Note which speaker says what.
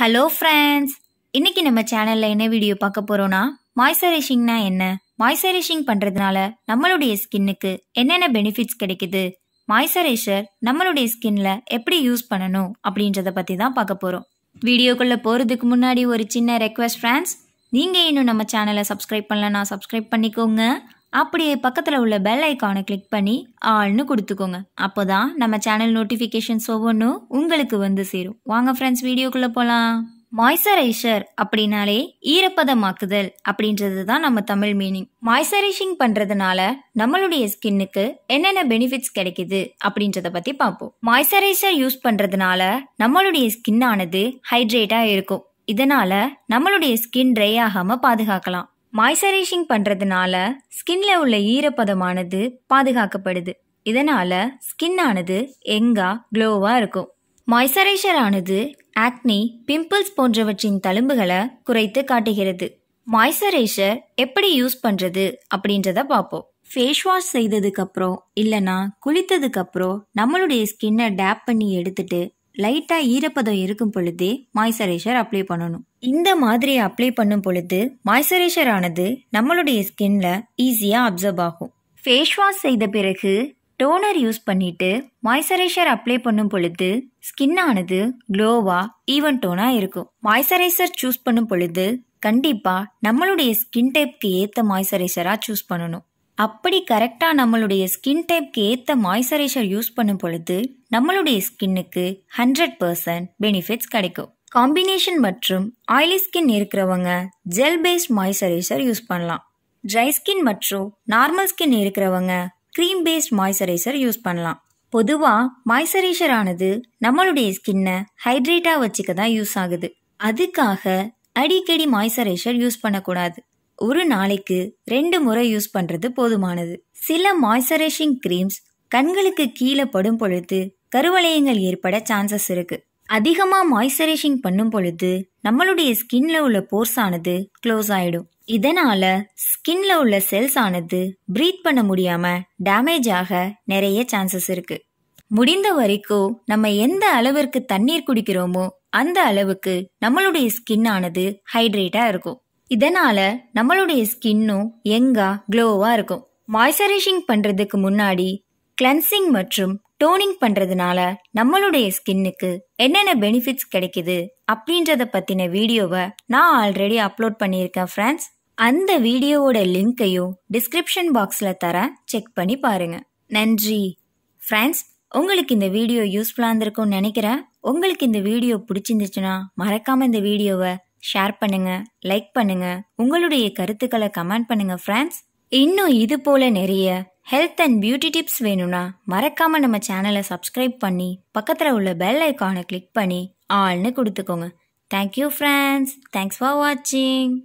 Speaker 1: hello friends இன்னைக்கு நம்ம சேனலில் என்ன வீடியோ பார்க்க போகிறோன்னா மாய்ஸ்சரைசிங்னா என்ன மாய்ஸ்சரைசிங் பண்ணுறதுனால நம்மளுடைய ஸ்கின்னுக்கு என்னென்ன பெனிஃபிட்ஸ் கிடைக்குது மாய்ஸ்சரைசர் நம்மளுடைய ஸ்கின்ல எப்படி யூஸ் பண்ணணும் அப்படின்றத பற்றி தான் பார்க்க போகிறோம் வீடியோக்குள்ளே போகிறதுக்கு முன்னாடி ஒரு சின்ன ரெக்வஸ்ட் ஃப்ரெண்ட்ஸ் நீங்கள் இன்னும் நம்ம சேனலை சப்ஸ்கிரைப் பண்ணலன்னா சப்ஸ்கிரைப் பண்ணிக்கோங்க அப்படியே பக்கத்தில் உள்ள பெல் ஐக்கானை கிளிக் பண்ணி ஆள்னு கொடுத்துக்கோங்க அப்போ தான் நம்ம சேனல் நோட்டிஃபிகேஷன்ஸ் ஒவ்வொன்றும் உங்களுக்கு வந்து சேரும் வாங்க ஃப்ரெண்ட்ஸ் வீடியோக்குள்ளே போகலாம் மாய்ஸ்சரைசர் அப்படின்னாலே ஈரப்பதமாக்குதல் அப்படின்றது தான் நம்ம தமிழ் மீனிங் மாய்ஸ்சரைசிங் பண்ணுறதுனால நம்மளுடைய ஸ்கின்னுக்கு என்னென்ன பெனிஃபிட்ஸ் கிடைக்குது அப்படின்றத பற்றி பார்ப்போம் மாய்ஸ்சரைசர் யூஸ் பண்ணுறதுனால நம்மளுடைய ஸ்கின் ஆனது ஹைட்ரேட்டாக இருக்கும் இதனால நம்மளுடைய ஸ்கின் ட்ரை ஆகாமல் பாதுகாக்கலாம் மாய்சரைசிங் பண்ணுறதுனால ஸ்கின்ல உள்ள ஈரப்பதமானது பாதுகாக்கப்படுது இதனால் ஸ்கின்னானது எங்கா க்ளோவாக இருக்கும் மாய்சரைசர் ஆனது ஆக்னி பிம்பிள்ஸ் போன்றவற்றின் தழும்புகளை குறைத்து காட்டுகிறது மாய்சரைசர் எப்படி யூஸ் பண்ணுறது அப்படின்றத பார்ப்போம் ஃபேஸ் வாஷ் செய்ததுக்கப்புறம் இல்லைனா குளித்ததுக்கப்புறம் நம்மளுடைய ஸ்கின்னை டேப் பண்ணி எடுத்துட்டு லைட்டாக ஈரப்பதம் இருக்கும் பொழுதே மாய்ஸ்சரைசர் அப்ளை பண்ணணும் இந்த மாதிரி அப்ளை பண்ணும் பொழுது மாய்ஸ்சரைசர் ஆனது நம்மளுடைய ஸ்கின்ல ஈஸியாக அப்சர்வ் ஆகும் ஃபேஸ் வாஷ் செய்த பிறகு டோனர் யூஸ் பண்ணிட்டு மாய்ஸ்சரைசர் அப்ளை பண்ணும் பொழுது ஸ்கின் ஆனது க்ளோவா ஈவன் டோனா இருக்கும் மாய்ஸ்சரைசர் சூஸ் பண்ணும் பொழுது கண்டிப்பாக நம்மளுடைய ஸ்கின் டைப்க்கு ஏற்ற மாய்ஸ்சரைசராக சூஸ் பண்ணணும் அப்படி கரெக்டாக நம்மளுடைய ஸ்கின் டைப்க்கு ஏற்ற மாய்ஸ்சரைசர் யூஸ் பண்ணும் பொழுது நம்மளுடைய ஸ்கின்னுக்கு ஹண்ட்ரட் பர்சன்ட் பெனிஃபிட்ஸ் கிடைக்கும் காம்பினேஷன் மற்றும் ஆயிலி ஸ்கின் இருக்கிறவங்க ஜெல் பேஸ்ட் மாய்ஸ்சரைசர் யூஸ் பண்ணலாம் ட்ரை ஸ்கின் மற்றும் நார்மல் ஸ்கின் இருக்கிறவங்க க்ரீம் பேஸ்ட் மாய்ஸ்சரைசர் யூஸ் பண்ணலாம் பொதுவாக மாய்ஸ்சரைசர் ஆனது நம்மளுடைய ஸ்கின்னை ஹைட்ரேட்டாக வச்சுக்க தான் யூஸ் ஆகுது அதுக்காக அடிக்கடி மாய்ஸ்சரைசர் யூஸ் பண்ணக்கூடாது ஒரு நாளைக்கு ரெண்டு முறை யூஸ் பண்ணுறது போதுமானது சில மாய்ஸ்சரைசிங் க்ரீம்ஸ் கண்களுக்கு கீழே படும் பொழுது கருவளையங்கள் ஏற்பட சான்சஸ் இருக்கு அதிகமாக மாய்ஸ்சரைசிங் பண்ணும் பொழுது நம்மளுடைய ஸ்கின்ல உள்ள போர்ஸ் ஆனது க்ளோஸ் ஆயிடும் இதனால ஸ்கின்ல உள்ள செல்ஸ் ஆனது ப்ரீத் பண்ண முடியாம டேமேஜ் ஆக நிறைய சான்சஸ் இருக்கு முடிந்த வரைக்கும் நம்ம எந்த அளவிற்கு தண்ணீர் குடிக்கிறோமோ அந்த அளவுக்கு நம்மளுடைய ஸ்கின் ஆனது ஹைட்ரேட்டா இருக்கும் இதனால நம்மளுடைய ஸ்கின்னும் எங்கா க்ளோவாக இருக்கும் மாய்ஸ்சரைசிங் பண்ணுறதுக்கு முன்னாடி கிளன்சிங் மற்றும் டோனிங் பண்ணுறதுனால நம்மளுடைய ஸ்கின்னுக்கு என்னென்ன பெனிஃபிட்ஸ் கிடைக்குது அப்படின்றத பற்றின வீடியோவை நான் ஆல்ரெடி அப்லோட் பண்ணியிருக்கேன் ஃப்ரெண்ட்ஸ் அந்த வீடியோவோட லிங்க்கையும் டிஸ்கிரிப்ஷன் பாக்ஸில் தரேன் செக் பண்ணி பாருங்க நன்றி ஃப்ரெண்ட்ஸ் உங்களுக்கு இந்த வீடியோ யூஸ்ஃபுல்லாக இருந்திருக்கும்னு நினைக்கிறேன் உங்களுக்கு இந்த வீடியோ பிடிச்சிருந்துச்சுன்னா மறக்காமல் இந்த வீடியோவை ஷேர் பண்ணுங்க லைக் பண்ணுங்க உங்களுடைய கருத்துக்களை கமெண்ட் பண்ணுங்க ஃப்ரெண்ட்ஸ் இன்னும் இது போல நிறைய ஹெல்த் அண்ட் பியூட்டி டிப்ஸ் வேணும்னா மறக்காம நம்ம சேனலை சப்ஸ்கிரைப் பண்ணி பக்கத்தில் உள்ள பெல் ஐக்கானை கிளிக் பண்ணி ஆள்னு கொடுத்துக்கோங்க தேங்க்யூ ஃப்ரெண்ட்ஸ் தேங்க்ஸ் ஃபார் வாட்சிங்